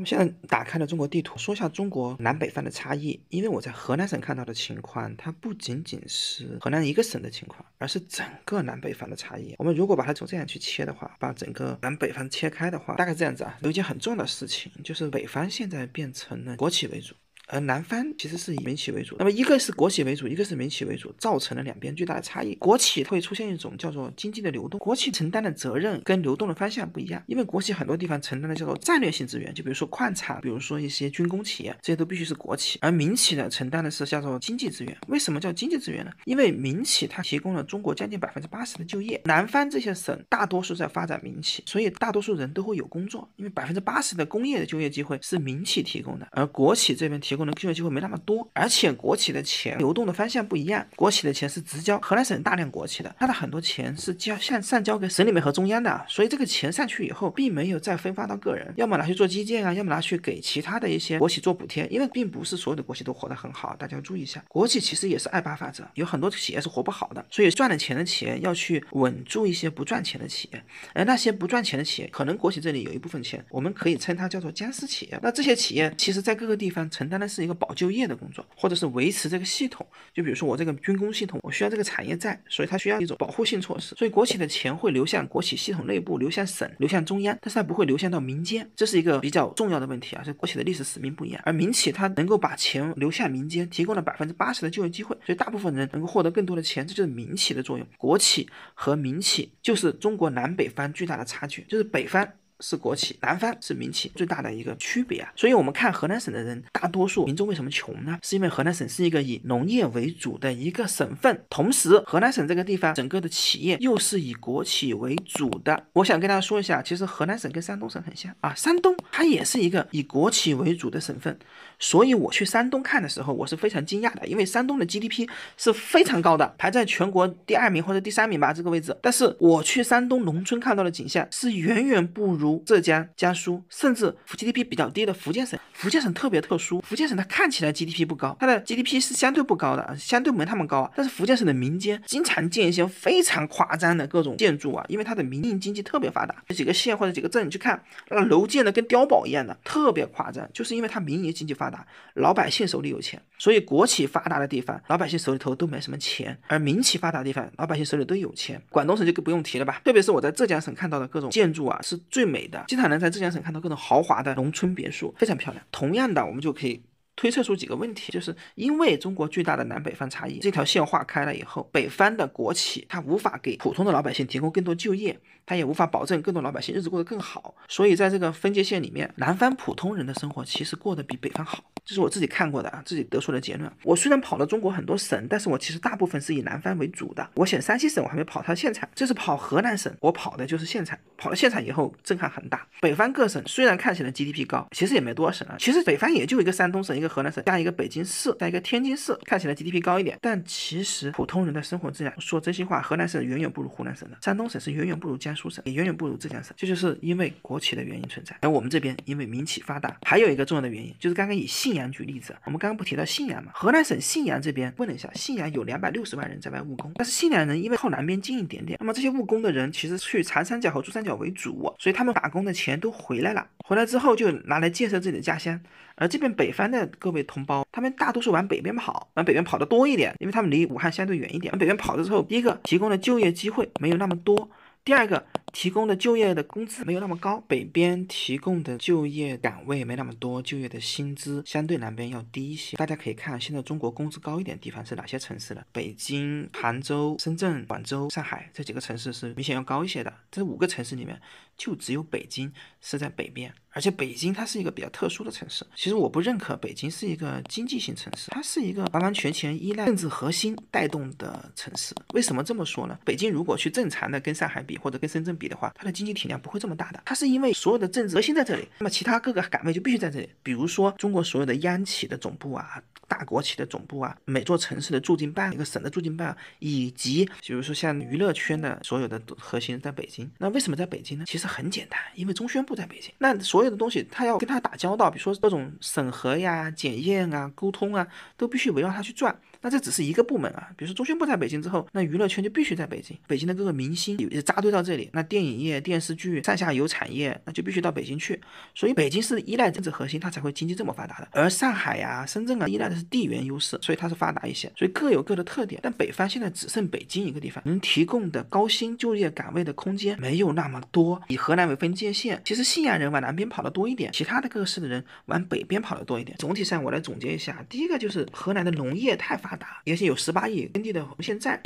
我们现在打开了中国地图，说一下中国南北方的差异。因为我在河南省看到的情况，它不仅仅是河南一个省的情况，而是整个南北方的差异。我们如果把它从这样去切的话，把整个南北方切开的话，大概这样子啊，有一件很重要的事情，就是北方现在变成了国企为主。而南方其实是以民企为主，那么一个是国企为主，一个是民企为主，造成了两边巨大的差异。国企会出现一种叫做经济的流动，国企承担的责任跟流动的方向不一样，因为国企很多地方承担的叫做战略性资源，就比如说矿产，比如说一些军工企业，这些都必须是国企。而民企呢，承担的是叫做经济资源。为什么叫经济资源呢？因为民企它提供了中国将近百分之八十的就业。南方这些省大多数在发展民企，所以大多数人都会有工作，因为百分之八十的工业的就业机会是民企提供的，而国企这边提。供。工就业机会没那么多，而且国企的钱流动的方向不一样，国企的钱是直交，河南省大量国企的，它的很多钱是交向上交给省里面和中央的，所以这个钱上去以后，并没有再分发到个人，要么拿去做基建啊，要么拿去给其他的一些国企做补贴，因为并不是所有的国企都活得很好，大家注意一下，国企其实也是二八法则，有很多企业是活不好的，所以赚了钱的企业要去稳住一些不赚钱的企业，而那些不赚钱的企业，可能国企这里有一部分钱，我们可以称它叫做僵尸企业，那这些企业其实在各个地方承担的。是一个保就业的工作，或者是维持这个系统。就比如说我这个军工系统，我需要这个产业在，所以它需要一种保护性措施。所以国企的钱会流向国企系统内部，流向省，流向中央，但是它不会流向到民间。这是一个比较重要的问题啊！这国企的历史使命不一样，而民企它能够把钱流向民间，提供了百分之八十的就业机会，所以大部分人能够获得更多的钱。这就是民企的作用。国企和民企就是中国南北方巨大的差距，就是北方。是国企，南方是民企，最大的一个区别啊。所以，我们看河南省的人大多数民众为什么穷呢？是因为河南省是一个以农业为主的一个省份，同时河南省这个地方整个的企业又是以国企为主的。我想跟大家说一下，其实河南省跟山东省很像啊，山东它也是一个以国企为主的省份。所以，我去山东看的时候，我是非常惊讶的，因为山东的 GDP 是非常高的，排在全国第二名或者第三名吧，这个位置。但是，我去山东农村看到的景象是远远不如。浙江、江苏，甚至 GDP 比较低的福建省，福建省特别特殊。福建省它看起来 GDP 不高，它的 GDP 是相对不高的，相对没他们高。啊。但是福建省的民间经常建一些非常夸张的各种建筑啊，因为它的民营经济特别发达。几个县或者几个镇你去看，那个楼建的跟碉堡一样的，特别夸张，就是因为它民营经济发达，老百姓手里有钱。所以国企发达的地方，老百姓手里头都没什么钱；而民企发达地方，老百姓手里都有钱。广东省就更不用提了吧。特别是我在浙江省看到的各种建筑啊，是最美。的，经常能在浙江省看到各种豪华的农村别墅，非常漂亮。同样的，我们就可以。推测出几个问题，就是因为中国巨大的南北方差异，这条线划开了以后，北方的国企它无法给普通的老百姓提供更多就业，它也无法保证更多老百姓日子过得更好。所以在这个分界线里面，南方普通人的生活其实过得比北方好，这是我自己看过的啊，自己得出的结论。我虽然跑了中国很多省，但是我其实大部分是以南方为主的。我选山西省，我还没跑它现场，这是跑河南省，我跑的就是现场。跑了现场以后，震撼很大。北方各省虽然看起来 GDP 高，其实也没多少省啊，其实北方也就一个山东省。一个河南省加一个北京市加一个天津市，看起来 GDP 高一点，但其实普通人的生活质量，说真心话，河南省远远不如湖南省的，山东省是远远不如江苏省，也远远不如浙江省，这就是因为国企的原因存在。而我们这边因为民企发达，还有一个重要的原因就是刚刚以信阳举例子，我们刚刚不提到信阳嘛？河南省信阳这边问了一下，信阳有两百六十万人在外务工，但是信阳人因为靠南边近一点点，那么这些务工的人其实去长三角和珠三角为主，所以他们打工的钱都回来了。回来之后就拿来建设自己的家乡，而这边北方的各位同胞，他们大多数往北边跑，往北边跑的多一点，因为他们离武汉相对远一点。往北边跑的时候，第一个提供的就业机会没有那么多，第二个。提供的就业的工资没有那么高，北边提供的就业岗位没那么多，就业的薪资相对南边要低一些。大家可以看现在中国工资高一点的地方是哪些城市了？北京、杭州、深圳、广州、上海这几个城市是明显要高一些的。这五个城市里面，就只有北京是在北边，而且北京它是一个比较特殊的城市。其实我不认可北京是一个经济型城市，它是一个完完全全依赖政治核心带动的城市。为什么这么说呢？北京如果去正常的跟上海比，或者跟深圳，比的话，它的经济体量不会这么大的。它是因为所有的政治核心在这里，那么其他各个岗位就必须在这里。比如说中国所有的央企的总部啊，大国企的总部啊，每座城市的驻京办，一个省的驻京办，以及比如说像娱乐圈的所有的核心在北京。那为什么在北京呢？其实很简单，因为中宣部在北京。那所有的东西他要跟他打交道，比如说各种审核呀、检验啊、沟通啊，都必须围绕他去转。那这只是一个部门啊，比如说中宣部在北京之后，那娱乐圈就必须在北京，北京的各个明星扎堆到这里，那电影业、电视剧上下游产业那就必须到北京去，所以北京是依赖政治核心，它才会经济这么发达的。而上海呀、深圳啊，依赖的是地缘优势，所以它是发达一些，所以各有各的特点。但北方现在只剩北京一个地方，能提供的高薪就业岗位的空间没有那么多。以河南为分界线，其实信阳人往南边跑的多一点，其他的各个市的人往北边跑的多一点。总体上我来总结一下，第一个就是河南的农业太发。发达也是有十八亿耕地的，现在，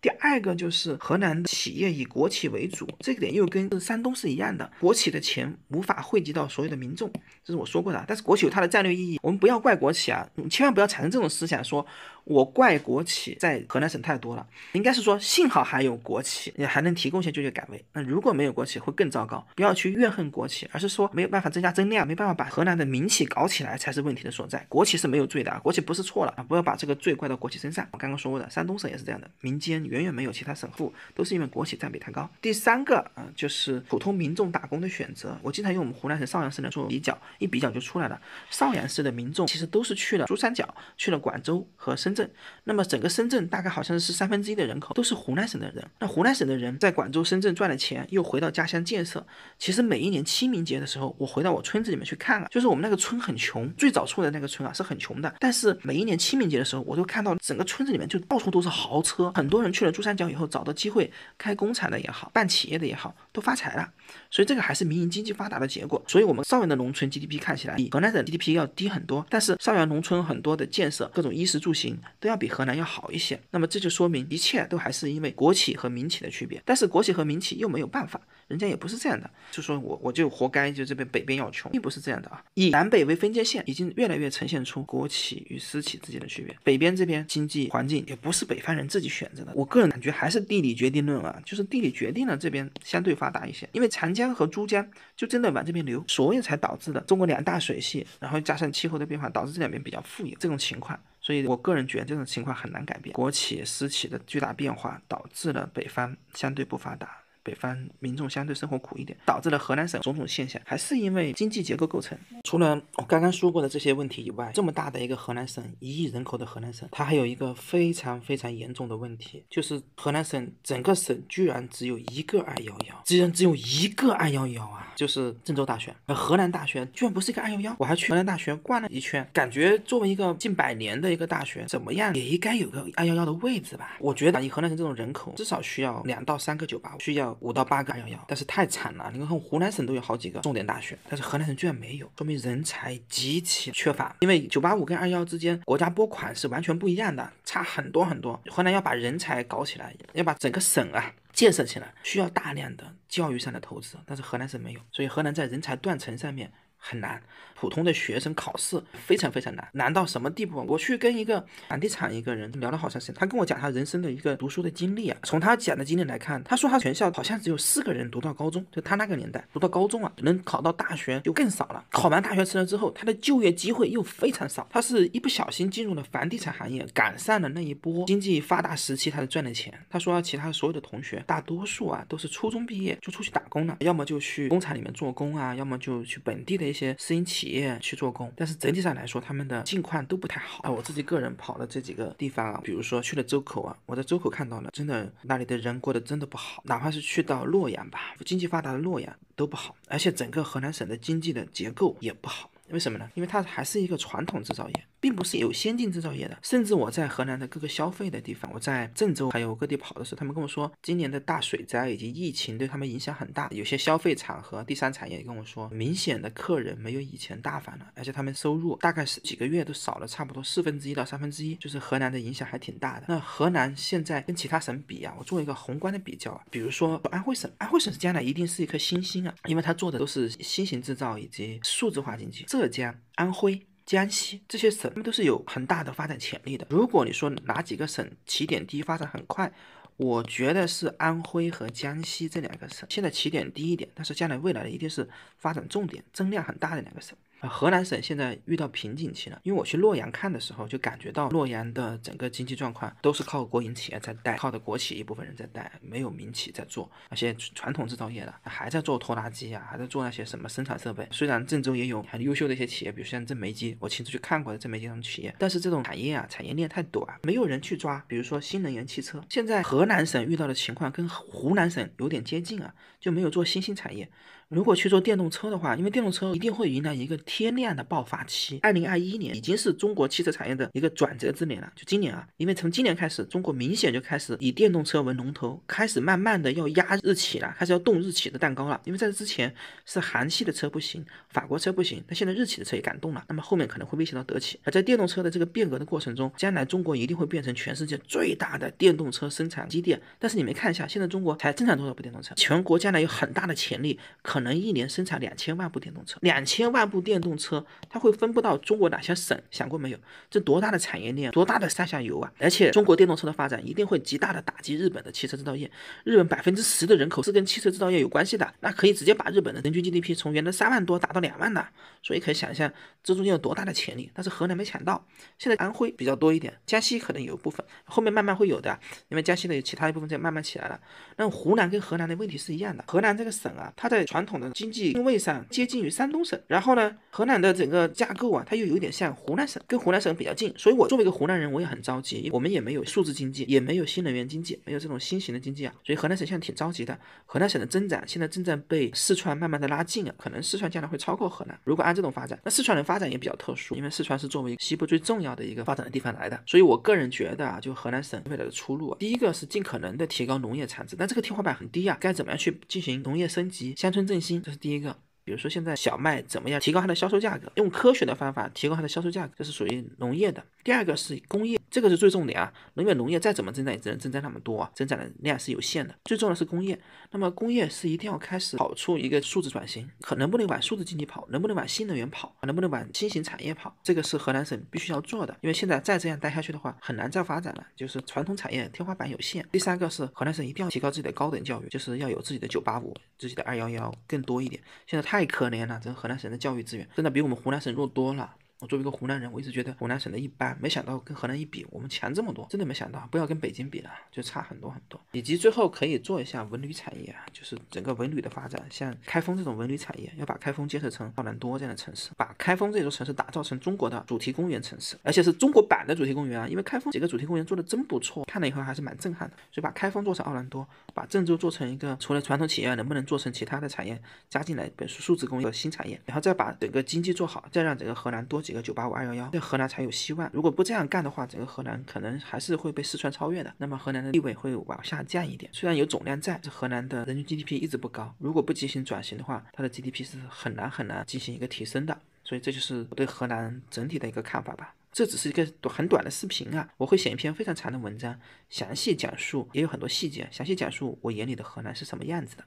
第二个就是河南企业以国企为主，这个点又跟山东是一样的，国企的钱无法惠及到所有的民众，这是我说过的。但是国企有它的战略意义，我们不要怪国企啊，千万不要产生这种思想，说。我怪国企在河南省太多了，应该是说幸好还有国企，也还能提供一些就业岗位。那如果没有国企，会更糟糕。不要去怨恨国企，而是说没有办法增加增量，没办法把河南的民企搞起来，才是问题的所在。国企是没有罪的，国企不是错了啊！不要把这个罪怪到国企身上。我刚刚说过的，山东省也是这样的，民间远远没有其他省富，都是因为国企占比太高。第三个啊，就是普通民众打工的选择。我经常用我们湖南省邵阳市来做比较，一比较就出来了。邵阳市的民众其实都是去了珠三角，去了广州和深。深圳，那么整个深圳大概好像是三分之一的人口都是湖南省的人。那湖南省的人在广州、深圳赚了钱，又回到家乡建设。其实每一年清明节的时候，我回到我村子里面去看了，就是我们那个村很穷，最早出来的那个村啊是很穷的。但是每一年清明节的时候，我都看到整个村子里面就到处都是豪车，很多人去了珠三角以后，找到机会开工厂的也好，办企业的也好，都发财了。所以这个还是民营经济发达的结果。所以我们邵阳的农村 GDP 看起来比河南省 GDP 要低很多，但是邵阳农村很多的建设，各种衣食住行。都要比河南要好一些，那么这就说明一切都还是因为国企和民企的区别。但是国企和民企又没有办法，人家也不是这样的，就说我我就活该，就这边北边要穷，并不是这样的啊。以南北为分界线，已经越来越呈现出国企与私企之间的区别。北边这边经济环境也不是北方人自己选择的，我个人感觉还是地理决定论啊，就是地理决定了这边相对发达一些，因为长江和珠江就真的往这边流，所以才导致的中国两大水系，然后加上气候的变化，导致这两边比较富裕这种情况。所以，我个人觉得这种情况很难改变。国企、私企的巨大变化，导致了北方相对不发达。北方民众相对生活苦一点，导致了河南省种种现象，还是因为经济结构构成。除了我刚刚说过的这些问题以外，这么大的一个河南省，一亿人口的河南省，它还有一个非常非常严重的问题，就是河南省整个省居然只有一个二幺幺，居然只有一个二幺幺啊！就是郑州大学，河南大学居然不是一个二幺幺，我还去河南大学逛了一圈，感觉作为一个近百年的一个大学，怎么样也应该有个二幺幺的位置吧？我觉得以河南省这种人口，至少需要两到三个九五，需要。五到八个二幺幺，但是太惨了。你看，湖南省都有好几个重点大学，但是河南省居然没有，说明人才极其缺乏。因为九八五跟二幺幺之间，国家拨款是完全不一样的，差很多很多。河南要把人才搞起来，要把整个省啊建设起来，需要大量的教育上的投资，但是河南省没有，所以河南在人才断层上面很难。普通的学生考试非常非常难，难到什么地步？我去跟一个房地产一个人聊了，好长时间，他跟我讲他人生的一个读书的经历啊。从他讲的经历来看，他说他全校好像只有四个人读到高中，就他那个年代读到高中啊，能考到大学就更少了。考完大学成了之后，他的就业机会又非常少。他是一不小心进入了房地产行业，赶上了那一波经济发达时期，他赚的钱。他说其他所有的同学大多数啊都是初中毕业就出去打工了，要么就去工厂里面做工啊，要么就去本地的一些私营企。企业去做工，但是整体上来说，他们的境况都不太好啊。我自己个人跑了这几个地方啊，比如说去了周口啊，我在周口看到了，真的那里的人过得真的不好。哪怕是去到洛阳吧，经济发达的洛阳都不好，而且整个河南省的经济的结构也不好。为什么呢？因为它还是一个传统制造业。并不是有先进制造业的，甚至我在河南的各个消费的地方，我在郑州还有各地跑的时候，他们跟我说，今年的大水灾以及疫情对他们影响很大，有些消费场合、第三产业跟我说，明显的客人没有以前大方了，而且他们收入大概是几个月都少了差不多四分之一到三分之一，就是河南的影响还挺大的。那河南现在跟其他省比啊，我做一个宏观的比较，比如说安徽省，安徽省将来一定是一颗新星啊，因为它做的都是新型制造以及数字化经济，浙江、安徽。江西这些省，们都是有很大的发展潜力的。如果你说哪几个省起点低、发展很快，我觉得是安徽和江西这两个省。现在起点低一点，但是将来未来的一定是发展重点、增量很大的两个省。河南省现在遇到瓶颈期了，因为我去洛阳看的时候，就感觉到洛阳的整个经济状况都是靠国营企业在带，靠的国企一部分人在带，没有民企在做。而且传统制造业的还在做拖拉机啊，还在做那些什么生产设备。虽然郑州也有很优秀的一些企业，比如像正煤机，我亲自去看过的正煤机这种企业，但是这种产业啊，产业链太短，没有人去抓。比如说新能源汽车，现在河南省遇到的情况跟湖南省有点接近啊，就没有做新兴产业。如果去做电动车的话，因为电动车一定会迎来一个天量的爆发期。二零二一年已经是中国汽车产业的一个转折之年了。就今年啊，因为从今年开始，中国明显就开始以电动车为龙头，开始慢慢的要压日企了，开始要动日企的蛋糕了。因为在这之前是韩系的车不行，法国车不行，那现在日企的车也敢动了，那么后面可能会威胁到德企。而在电动车的这个变革的过程中，将来中国一定会变成全世界最大的电动车生产基地。但是你们看一下，现在中国才生产多少部电动车？全国将来有很大的潜力可。可能一年生产两千万部电动车，两千万部电动车，它会分布到中国哪些省？想过没有？这多大的产业链，多大的上下游啊！而且中国电动车的发展一定会极大的打击日本的汽车制造业。日本百分之十的人口是跟汽车制造业有关系的，那可以直接把日本的人均 GDP 从原来三万多打到两万的。所以可以想象这中间有多大的潜力。但是河南没抢到，现在安徽比较多一点，江西可能有一部分，后面慢慢会有的，因为江西的有其他一部分在慢慢起来了。那湖南跟河南的问题是一样的，河南这个省啊，它在传。统的经济定位上接近于山东省，然后呢，河南的整个架构啊，它又有点像湖南省，跟湖南省比较近，所以我作为一个湖南人，我也很着急。我们也没有数字经济，也没有新能源经济，没有这种新型的经济啊，所以河南省现在挺着急的。河南省的增长现在正在被四川慢慢的拉近了，可能四川将来会超过河南。如果按这种发展，那四川的发展也比较特殊，因为四川是作为西部最重要的一个发展的地方来的。所以，我个人觉得啊，就河南省未来的出路，第一个是尽可能的提高农业产值，但这个天花板很低啊，该怎么样去进行农业升级、乡村振新，这是第一个。比如说现在小麦怎么样提高它的销售价格，用科学的方法提高它的销售价格，这是属于农业的。第二个是工业，这个是最重点啊。因为农业再怎么增长也只能增长那么多啊，增长的量是有限的。最重要的是工业，那么工业是一定要开始跑出一个数字转型，可能不能往数字经济跑，能不能往新能源跑，能不能往新型产业跑，这个是河南省必须要做的。因为现在再这样待下去的话，很难再发展了，就是传统产业天花板有限。第三个是河南省一定要提高自己的高等教育，就是要有自己的九八五。自己的二幺幺更多一点，现在太可怜了，这河南省的教育资源真的比我们湖南省弱多了。我作为一个湖南人，我一直觉得湖南省的一般，没想到跟河南一比，我们强这么多，真的没想到。不要跟北京比了，就差很多很多。以及最后可以做一下文旅产业，就是整个文旅的发展，像开封这种文旅产业，要把开封建设成奥兰多这样的城市，把开封这座城市打造成中国的主题公园城市，而且是中国版的主题公园，啊，因为开封几个主题公园做的真不错，看了以后还是蛮震撼的。所以把开封做成奥兰多，把郑州做成一个除了传统企业，能不能做成其他的产业加进来，比如数字工业、新产业，然后再把整个经济做好，再让整个河南多。几个九八五二幺幺在河南才有希望，如果不这样干的话，整个河南可能还是会被四川超越的，那么河南的地位会往下降一点。虽然有总量在，这河南的人均 GDP 一直不高，如果不进行转型的话，它的 GDP 是很难很难进行一个提升的。所以这就是我对河南整体的一个看法吧。这只是一个很短的视频啊，我会写一篇非常长的文章，详细讲述，也有很多细节，详细讲述我眼里的河南是什么样子的。